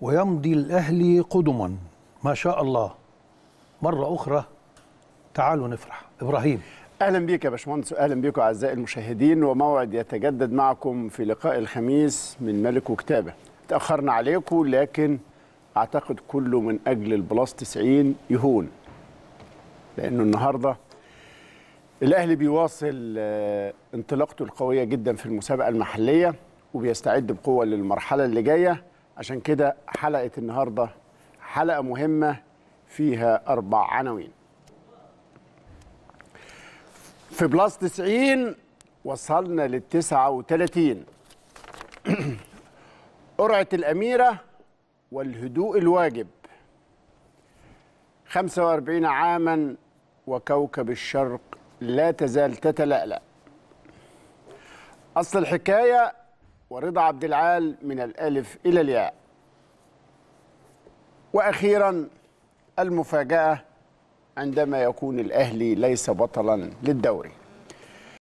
ويمضي الأهلي قدما ما شاء الله مرة أخرى تعالوا نفرح إبراهيم اهلا بيك يا باشمهندس واهلا بيكم اعزائي المشاهدين وموعد يتجدد معكم في لقاء الخميس من ملك وكتابه تاخرنا عليكم لكن اعتقد كله من اجل البلاس 90 يهون لانه النهارده الاهلي بيواصل آه، انطلاقته القويه جدا في المسابقه المحليه وبيستعد بقوه للمرحله اللي جايه عشان كده حلقة النهاردة حلقة مهمة فيها أربع عناوين في بلاس 90 وصلنا لل 39 قرعة الأميرة والهدوء الواجب 45 عاما وكوكب الشرق لا تزال تتلألأ أصل الحكاية ورضا عبد العال من الألف إلى الياء وأخيرا المفاجأة عندما يكون الأهلي ليس بطلا للدوري